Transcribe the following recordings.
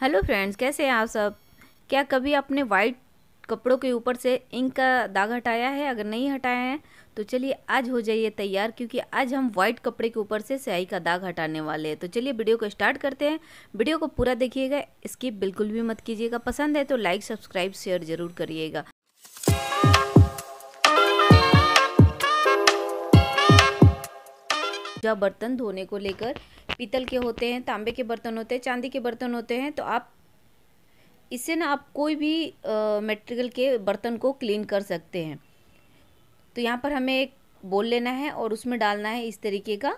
hello friends कैसे हैं आप सब क्या कभी आपने वाइट कपड़ों के ऊपर से इंक का दाग हटाया है अगर नहीं हटाया है तो चलिए आज हो जाइए तैयार क्योंकि आज हम वाइट कपड़े के ऊपर से स्याही का दाग हटाने वाले हैं तो चलिए वीडियो को स्टार्ट करते हैं वीडियो को पूरा देखिएगा इसकी बिल्कुल भी मत कीजिएगा पसंद है तो लाइक सब्सक्राइब शेयर ज़रूर करिएगा बर्तन धोने को लेकर पीतल के होते हैं तांबे के बर्तन होते हैं चांदी के बर्तन होते हैं तो आप इससे ना आप कोई भी मटेरियल के बर्तन को क्लीन कर सकते हैं तो यहाँ पर हमें एक बोल लेना है और उसमें डालना है इस तरीके का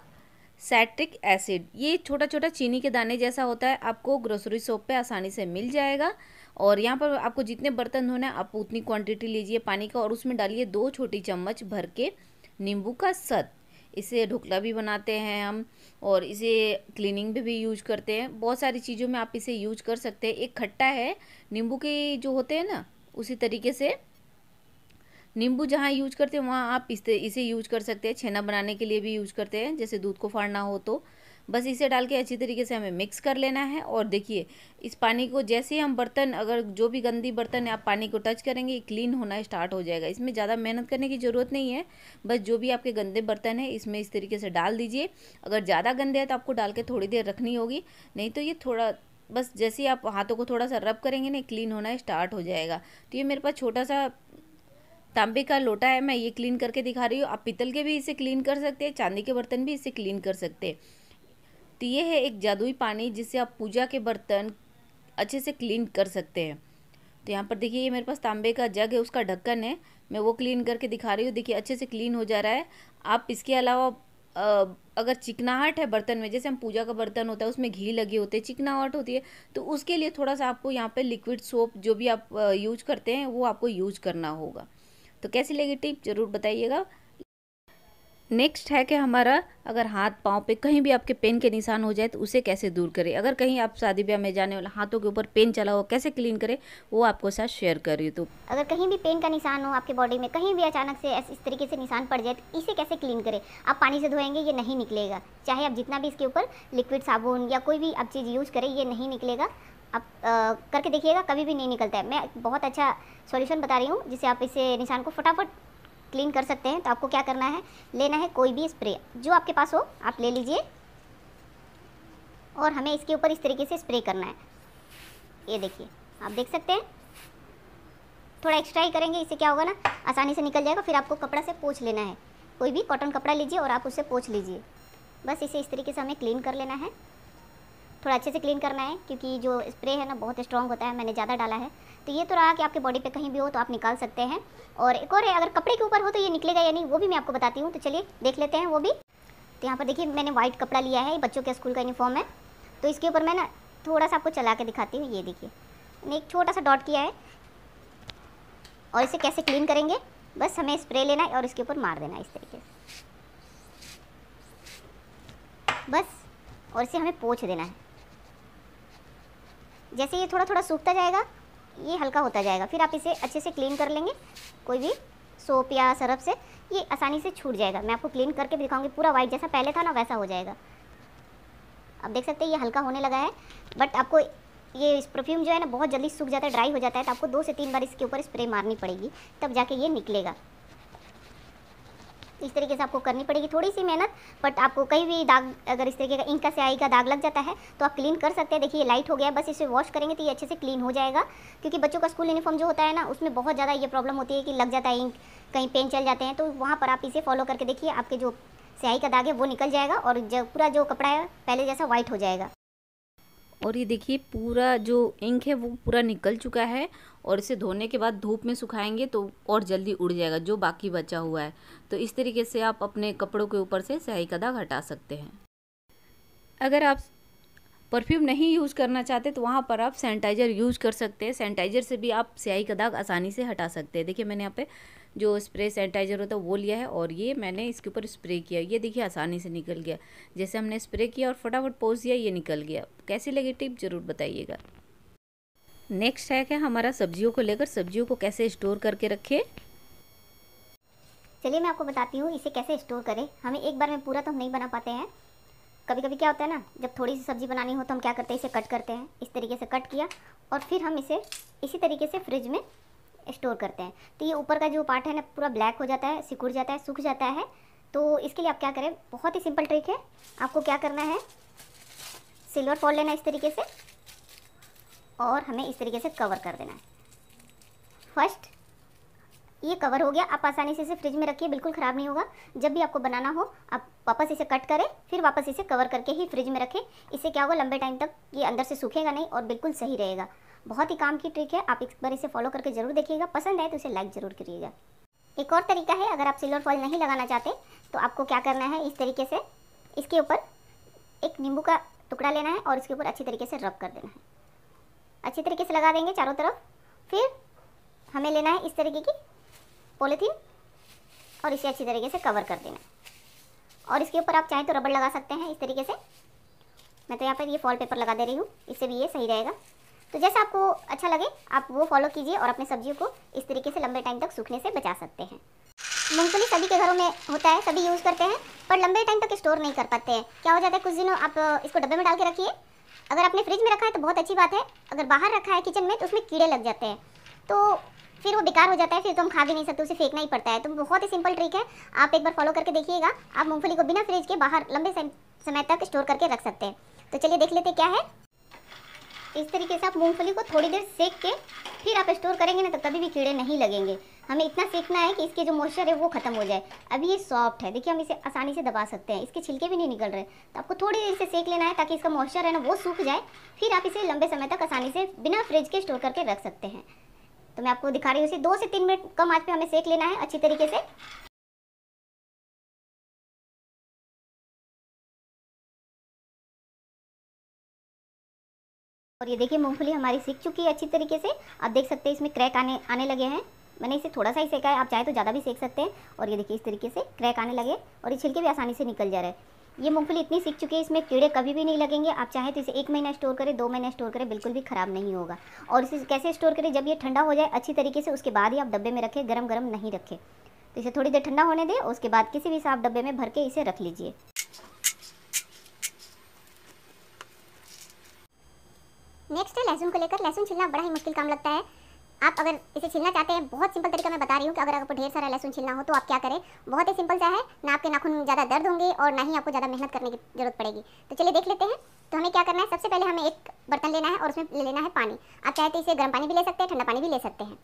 सैट्रिक एसिड ये छोटा छोटा चीनी के दाने जैसा होता है आपको ग्रोसरी शॉप पे आसानी से मिल जाएगा और यहाँ पर आपको जितने बर्तन धोना है आप उतनी क्वांटिटी लीजिए पानी का और उसमें डालिए दो छोटी चम्मच भर के नींबू का सत इसे ढोकला भी बनाते हैं हम और इसे क्लीनिंग में भी यूज करते हैं बहुत सारी चीज़ों में आप इसे यूज कर सकते हैं एक खट्टा है नींबू के जो होते हैं ना उसी तरीके से नींबू जहाँ यूज करते हैं वहाँ आप इसे इसे यूज कर सकते हैं छेना बनाने के लिए भी यूज करते हैं जैसे दूध को फाड़ना हो तो बस इसे डाल के अच्छी तरीके से हमें मिक्स कर लेना है और देखिए इस पानी को जैसे ही हम बर्तन अगर जो भी गंदी बर्तन है आप पानी को टच करेंगे क्लीन होना स्टार्ट हो जाएगा इसमें ज़्यादा मेहनत करने की ज़रूरत नहीं है बस जो भी आपके गंदे बर्तन है इसमें इस तरीके से डाल दीजिए अगर ज़्यादा गंदे हैं तो आपको डाल के थोड़ी देर रखनी होगी नहीं तो ये थोड़ा बस जैसे ही आप हाथों को थोड़ा सा रब करेंगे ना क्लीन होना स्टार्ट हो जाएगा तो ये मेरे पास छोटा सा तांबे का लोटा है मैं ये क्लीन करके दिखा रही हूँ आप पीतल के भी इसे क्लीन कर सकते हैं चांदी के बर्तन भी इसे क्लीन कर सकते हैं तो ये है एक जादुई पानी जिससे आप पूजा के बर्तन अच्छे से क्लीन कर सकते हैं तो यहाँ पर देखिए ये मेरे पास तांबे का जग है उसका ढक्कन है मैं वो क्लीन करके दिखा रही हूँ देखिए अच्छे से क्लीन हो जा रहा है आप इसके अलावा अगर चिकनाहट है बर्तन में जैसे हम पूजा का बर्तन होता है उसमें घी लगे होते हैं चिकनाहट होती है तो उसके लिए थोड़ा सा आपको यहाँ पर लिक्विड सोप जो भी आप यूज करते हैं वो आपको यूज करना होगा तो कैसी लगी टिप ज़रूर बताइएगा नेक्स्ट है कि हमारा अगर हाथ पाँव पे कहीं भी आपके पेन के निशान हो जाए तो उसे कैसे दूर करें अगर कहीं आप शादी ब्याह में जाने वाले हाथों के ऊपर पेन चला हो कैसे क्लीन करें वो आपको साथ शेयर कर रही तो अगर कहीं भी पेन का निशान हो आपके बॉडी में कहीं भी अचानक से इस तरीके से निशान पड़ जाए तो इसे कैसे क्लीन करें आप पानी से धोएंगे ये नहीं निकलेगा चाहे आप जितना भी इसके ऊपर लिक्विड साबुन या कोई भी आप चीज़ यूज़ करें ये नहीं निकलेगा आप करके देखिएगा कभी भी नहीं निकलता है मैं बहुत अच्छा सॉल्यूशन बता रही हूँ जिससे आप इसे निशान को फटाफट क्लीन कर सकते हैं तो आपको क्या करना है लेना है कोई भी स्प्रे जो आपके पास हो आप ले लीजिए और हमें इसके ऊपर इस तरीके से स्प्रे करना है ये देखिए आप देख सकते हैं थोड़ा एक्स्ट्रा ही करेंगे इससे क्या होगा ना आसानी से निकल जाएगा फिर आपको कपड़ा से पोछ लेना है कोई भी कॉटन कपड़ा लीजिए और आप उससे पोछ लीजिए बस इसे इस तरीके से हमें क्लीन कर लेना है थोड़ा अच्छे से क्लीन करना है क्योंकि जो स्प्रे है ना बहुत स्ट्रॉन्ग होता है मैंने ज़्यादा डाला है तो ये तो रहा कि आपके बॉडी पे कहीं भी हो तो आप निकाल सकते हैं और एक और अगर कपड़े के ऊपर हो तो ये निकलेगा या नहीं वो भी मैं आपको बताती हूँ तो चलिए देख लेते हैं वो भी तो यहाँ पर देखिए मैंने वाइट कपड़ा लिया है बच्चों के स्कूल का यूनिफॉर्म है तो इसके ऊपर मैं ना थोड़ा सा आपको चला के दिखाती हूँ ये देखिए मैंने एक छोटा सा डॉट किया है और इसे कैसे क्लीन करेंगे बस हमें स्प्रे लेना है और इसके ऊपर मार देना है इस तरीके से बस और इसे हमें पोछ देना है जैसे ये थोड़ा थोड़ा सूखता जाएगा ये हल्का होता जाएगा फिर आप इसे अच्छे से क्लीन कर लेंगे कोई भी सोप या सरफ से ये आसानी से छूट जाएगा मैं आपको क्लीन करके दिखाऊंगी पूरा वाइट जैसा पहले था ना वैसा हो जाएगा आप देख सकते हैं ये हल्का होने लगा है बट आपको ये इस परफ्यूम जो है ना बहुत जल्दी सूख जाता है ड्राई हो जाता है तो आपको दो से तीन बार इसके ऊपर स्प्रे मारनी पड़ेगी तब जाके ये निकलेगा इस तरीके से आपको करनी पड़ेगी थोड़ी सी मेहनत बट आपको कहीं भी दाग अगर इस तरीके का इंक का स्याही का दाग लग जाता है तो आप क्लीन कर सकते हैं देखिए लाइट हो गया बस इसे वॉश करेंगे तो ये अच्छे से क्लीन हो जाएगा क्योंकि बच्चों का स्कूल यूनिफॉर्म जो होता है ना उसमें बहुत ज़्यादा ये प्रॉब्लम होती है कि लग जाता है इंक कहीं पेन चल जाते हैं तो वहाँ पर आप इसे फॉलो करके देखिए आपके जो स्याही का दाग है वो निकल जाएगा और पूरा जो कपड़ा है पहले जैसा वाइट हो जाएगा और ये देखिए पूरा जो इंक है वो पूरा निकल चुका है और इसे धोने के बाद धूप में सुखाएंगे तो और जल्दी उड़ जाएगा जो बाकी बचा हुआ है तो इस तरीके से आप अपने कपड़ों के ऊपर से स्याही का दाग हटा सकते हैं अगर आप परफ्यूम नहीं यूज़ करना चाहते तो वहाँ पर आप सैनिटाइज़र यूज़ कर सकते हैं सैनिटाइज़र से भी आप स्याही का दाग आसानी से हटा सकते हैं देखिए मैंने यहाँ पे जो स्प्रे सैनिटाइज़र होता है वो लिया है और ये मैंने इसके ऊपर स्प्रे किया ये देखिए आसानी से निकल गया जैसे हमने स्प्रे किया और फटाफट पोज दिया ये निकल गया कैसी लगी टिप ज़रूर बताइएगा नेक्स्ट है है हमारा सब्जियों को लेकर सब्जियों को कैसे स्टोर करके रखे चलिए मैं आपको बताती हूँ इसे कैसे स्टोर करें हमें एक बार में पूरा तो हम नहीं बना पाते हैं कभी कभी क्या होता है ना जब थोड़ी सी सब्ज़ी बनानी हो तो हम क्या करते हैं इसे कट करते हैं इस तरीके से कट किया और फिर हम इसे इसी तरीके से फ्रिज में स्टोर करते हैं तो ये ऊपर का जो पार्ट है ना पूरा ब्लैक हो जाता है सिकुड़ जाता है सूख जाता है तो इसके लिए आप क्या करें बहुत ही सिंपल ट्रिक है आपको क्या करना है सिल्वर फोल लेना इस तरीके से और हमें इस तरीके से कवर कर देना है फर्स्ट ये कवर हो गया आप आसानी से इसे फ्रिज में रखिए बिल्कुल ख़राब नहीं होगा जब भी आपको बनाना हो आप वापस इसे कट करें फिर वापस इसे कवर करके ही फ्रिज में रखें इससे क्या होगा लंबे टाइम तक ये अंदर से सूखेगा नहीं और बिल्कुल सही रहेगा बहुत ही काम की ट्रिक है आप एक बार इसे फॉलो करके ज़रूर देखिएगा पसंद आए तो इसे लाइक ज़रूर करिएगा एक और तरीका है अगर आप सिल्वर फॉल नहीं लगाना चाहते तो आपको क्या करना है इस तरीके से इसके ऊपर एक नींबू का टुकड़ा लेना है और इसके ऊपर अच्छी तरीके से रब कर देना है अच्छी तरीके से लगा देंगे चारों तरफ फिर हमें लेना है इस तरीके की पोलिथीन और इसे अच्छी तरीके से कवर कर देना और इसके ऊपर आप चाहें तो रबड़ लगा सकते हैं इस तरीके से मैं तो यहाँ पर ये फॉल पेपर लगा दे रही हूँ इससे भी ये सही रहेगा तो जैसा आपको अच्छा लगे आप वो फॉलो कीजिए और अपने सब्जियों को इस तरीके से लंबे टाइम तक सूखने से बचा सकते हैं मूंगफली सभी के घरों में होता है सभी यूज़ करते हैं पर लंबे टाइम तक स्टोर नहीं कर पाते हैं क्या हो जाता है कुछ दिनों आप इसको डब्बे में डाल के रखिए अगर आपने फ्रिज में रखा है तो बहुत अच्छी बात है अगर बाहर रखा है किचन में तो उसमें कीड़े लग जाते हैं तो फिर वो बेकार हो जाता है फिर तो हम खा भी नहीं सकते उसे फेंकना ही पड़ता है तो बहुत ही सिंपल ट्रिक है आप एक बार फॉलो करके देखिएगा आप मूंगफली को बिना फ्रिज के बाहर लंबे समय तक स्टोर करके रख सकते हैं तो चलिए देख लेते क्या है इस तरीके से आप मूँगफली को थोड़ी देर सेक के फिर आप स्टोर करेंगे ना तो कभी भी कीड़े नहीं लगेंगे हमें इतना सीखना है कि इसके जो मॉइस्चर है वो खत्म हो जाए अभी ये सॉफ्ट है देखिए हम इसे आसानी से दबा सकते हैं इसके छिलके भी नहीं निकल रहे तो आपको थोड़ी देर से सेक लेना है ताकि इसका मॉइस्चर है ना वो सूख जाए फिर आप इसे लंबे समय तक आसानी से बिना फ्रिज के स्टोर करके रख सकते हैं तो मैं आपको दिखा रही हूँ इसे दो से तीन मिनट कम आज पे हमें सेक लेना है अच्छी तरीके से और ये देखिए मूंगफली हमारी सीख चुकी है अच्छी तरीके से आप देख सकते हैं इसमें क्रैक आने आने लगे हैं मैंने इसे थोड़ा सा ही सेका है आप चाहे तो ज़्यादा भी सेक सकते हैं और ये देखिए इस तरीके से क्रैक आने लगे और ये छिलके भी आसानी से निकल जा रहे हैं ये मूँगफली इतनी सीख चुकी है इसमें कीड़े कभी भी नहीं लगेंगे आप चाहे तो इसे एक महीना स्टोर करें दो महीना स्टोर करें बिल्कुल भी ख़राब नहीं होगा और इसे कैसे स्टोर करें जब ये ठंडा हो जाए अच्छी तरीके से उसके बाद ही आप डब्बे में रखें गर्म गर्म नहीं रखें तो इसे थोड़ी देर ठंडा होने दें उसके बाद किसी भी साफ डब्बे में भर के इसे रख लीजिए नेक्स्ट है लहसुन को लेकर लहसुन छिलना बड़ा ही मुश्किल काम लगता है आप अगर इसे छीलना चाहते हैं बहुत सिंपल तरीका मैं बता रही हूँ कि अगर आपको ढेर सारा लहसुन छीलना हो तो आप क्या करें बहुत ही सिंपल सा है ना आपके नाखून ज़्यादा दर्द होंगे और ना ही आपको ज़्यादा मेहनत करने की जरूरत पड़ेगी तो चलिए देख लेते हैं तो हमें क्या करना है सबसे पहले हमें एक बर्तन लेना है और उसमें लेना है पानी आप चाहे तो इसे गर्म पानी भी ले सकते हैं ठंडा पानी भी ले सकते हैं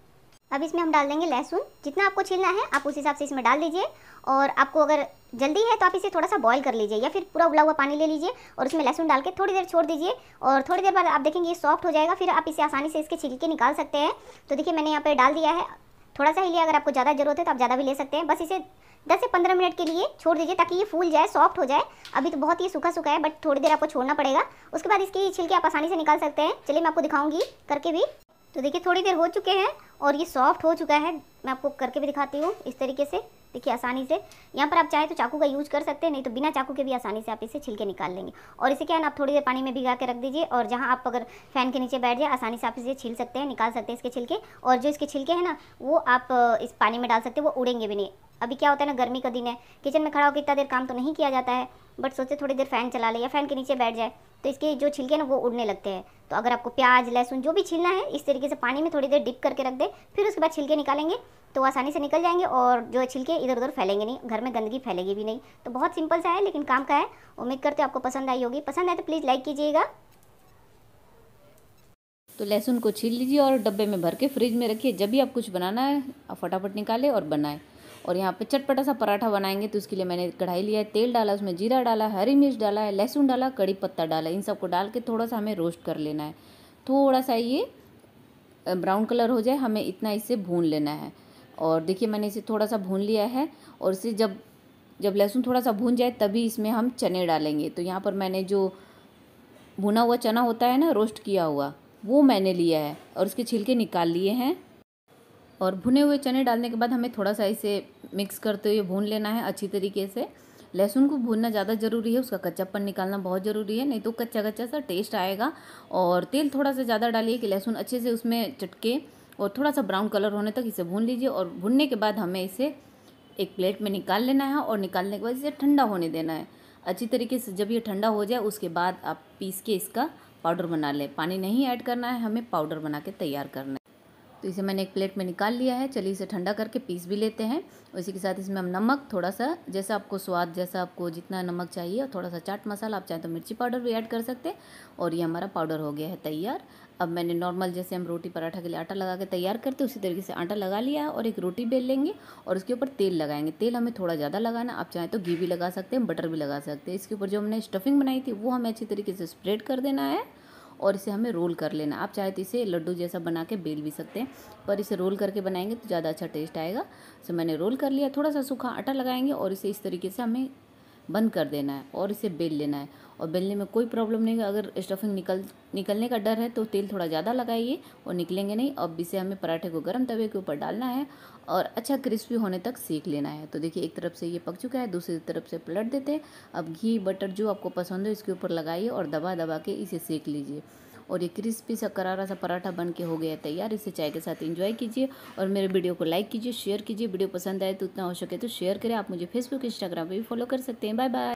अब इसमें हम डाल देंगे लहसुन जितना आपको छीलना है आप उस हिसाब से इसमें डाल दीजिए और आपको अगर जल्दी है तो आप इसे थोड़ा सा बॉईल कर लीजिए या फिर पूरा उबला हुआ पानी ले लीजिए और उसमें लहसुन डाल के थोड़ी देर छोड़ दीजिए और थोड़ी देर बाद आप देखेंगे ये सॉफ्ट हो जाएगा फिर आप इसे आसानी से इसके छिलके निकाल सकते हैं तो देखिए मैंने यहाँ पर डाल दिया है थोड़ा सा ही लिया अगर आपको ज़्यादा जरूरत है तो आप ज़्यादा भी ले सकते हैं बस इसे दस से पंद्रह मिनट के लिए छोड़ दीजिए ताकि ये फूल जाए सॉफ्ट हो जाए अभी तो बहुत ही सूखा सूखा है बट थोड़ी देर आपको छोड़ना पड़ेगा उसके बाद इसके छिलके आप आसानी से निकाल सकते हैं चलिए मैं आपको दिखाऊंगी करके भी तो देखिए थोड़ी देर हो चुके हैं और ये सॉफ्ट हो चुका है मैं आपको करके भी दिखाती हूँ इस तरीके से देखिए आसानी से यहाँ पर आप चाहे तो चाकू का यूज कर सकते हैं नहीं तो बिना चाकू के भी आसानी से आप इसे छिलके निकाल लेंगे और इसे क्या है ना आप थोड़ी देर पानी में भिगा के रख दीजिए और जहाँ आप अगर फैन के नीचे बैठ जाए आसानी से आप इसे छील सकते हैं निकाल सकते हैं इसके छिलके और जो इसके छिलके हैं ना वो आप इस पानी में डाल सकते हैं वो उड़ेंगे भी नहीं अभी क्या होता है ना गर्मी का दिन है किचन में खड़ा होकर इतना देर काम तो नहीं किया जाता है बट सोचे थोड़ी देर फ़ैन चला ले या फ़ैन के नीचे बैठ जाए तो इसके जो छिलके ना वो उड़ने लगते हैं तो अगर आपको प्याज लहसुन जो भी छीलना है इस तरीके से पानी में थोड़ी देर डिप करके रख दे फिर उसके बाद छिलके निकालेंगे तो आसानी से निकल जाएंगे और जो छिलके इधर उधर फैलेंगे नहीं घर में गंदगी फैलेगी भी नहीं तो बहुत सिंपल सा है लेकिन काम का है उम्मीद करते हो आपको पसंद आई होगी पसंद आए तो प्लीज़ लाइक कीजिएगा तो लहसुन को छील लीजिए और डब्बे में भर के फ्रिज में रखिए जब भी आप कुछ बनाना है आप फटाफट निकालें और बनाएं और यहाँ पे चटपटा सा पराठा बनाएंगे तो उसके लिए मैंने कढ़ाई लिया है तेल डाला उसमें जीरा डाला हरी मिर्च डाला है लहसुन डाला कड़ी पत्ता डाला इन सबको डाल के थोड़ा सा हमें रोस्ट कर लेना है थोड़ा सा ये ब्राउन कलर हो जाए हमें इतना इसे भून लेना है और देखिए मैंने इसे थोड़ा सा भून लिया है और इसे जब जब लहसुन थोड़ा सा भून जाए तभी इसमें हम चने डालेंगे तो यहाँ पर मैंने जो भुना हुआ चना होता है ना रोस्ट किया हुआ वो मैंने लिया है और उसके छिलके निकाल लिए हैं और भुने हुए चने डालने के बाद हमें थोड़ा सा इसे मिक्स करते हुए भून लेना है अच्छी तरीके से लहसुन को भूनना ज़्यादा ज़रूरी है उसका कच्चापन निकालना बहुत ज़रूरी है नहीं तो कच्चा कच्चा सा टेस्ट आएगा और तेल थोड़ा सा ज़्यादा डालिए कि लहसुन अच्छे से उसमें चटके और थोड़ा सा ब्राउन कलर होने तक इसे भून लीजिए और भूनने के बाद हमें इसे एक प्लेट में निकाल लेना है और निकालने के बाद इसे ठंडा होने देना है अच्छी तरीके से जब ये ठंडा हो जाए उसके बाद आप पीस के इसका पाउडर बना लें पानी नहीं ऐड करना है हमें पाउडर बना के तैयार करना है तो इसे मैंने एक प्लेट में निकाल लिया है चलिए इसे ठंडा करके पीस भी लेते हैं उसी के साथ इसमें हम नमक थोड़ा सा जैसा आपको स्वाद जैसा आपको जितना नमक चाहिए और थोड़ा सा चाट मसाला आप चाहें तो मिर्ची पाउडर भी ऐड कर सकते हैं और ये हमारा पाउडर हो गया है तैयार अब मैंने नॉर्मल जैसे हम रोटी पराठा के लिए आटा लगा के तैयार करते हैं उसी तरीके से आटा लगा लिया और एक रोटी बेल लेंगे और उसके ऊपर तेल लगाएंगे तेल हमें थोड़ा ज़्यादा लगाना आप चाहें तो घी भी लगा सकते हैं बटर भी लगा सकते हैं इसके ऊपर जो हमने स्टफिंग बनाई थी वो हमें अच्छी तरीके से स्प्रेड कर देना है और इसे हमें रोल कर लेना आप चाहे तो इसे लड्डू जैसा बना के बेल भी सकते हैं पर इसे रोल करके बनाएंगे तो ज़्यादा अच्छा टेस्ट आएगा सो मैंने रोल कर लिया थोड़ा सा सूखा आटा लगाएंगे और इसे इस तरीके से हमें बंद कर देना है और इसे बेल लेना है और बेलने में कोई प्रॉब्लम नहीं है अगर स्टफिंग निकल निकलने का डर है तो तेल थोड़ा ज़्यादा लगाइए और निकलेंगे नहीं अब इसे हमें पराठे को गर्म तवे के ऊपर डालना है और अच्छा क्रिस्पी होने तक सेक लेना है तो देखिए एक तरफ से ये पक चुका है दूसरी तरफ से पलट देते हैं अब घी बटर जो आपको पसंद हो इसके ऊपर लगाइए और दबा दबा के इसे सेक लीजिए और ये क्रिस्पी सा करारा सा पराठा बन के हो गया तैयार इसे चाय के साथ एंजॉय कीजिए और मेरे वीडियो को लाइक कीजिए शेयर कीजिए वीडियो पसंद आए तो उतना हो सके तो शेयर करें आप मुझे फेसबुक इंस्टाग्राम पर भी फॉलो कर सकते हैं बाय बाय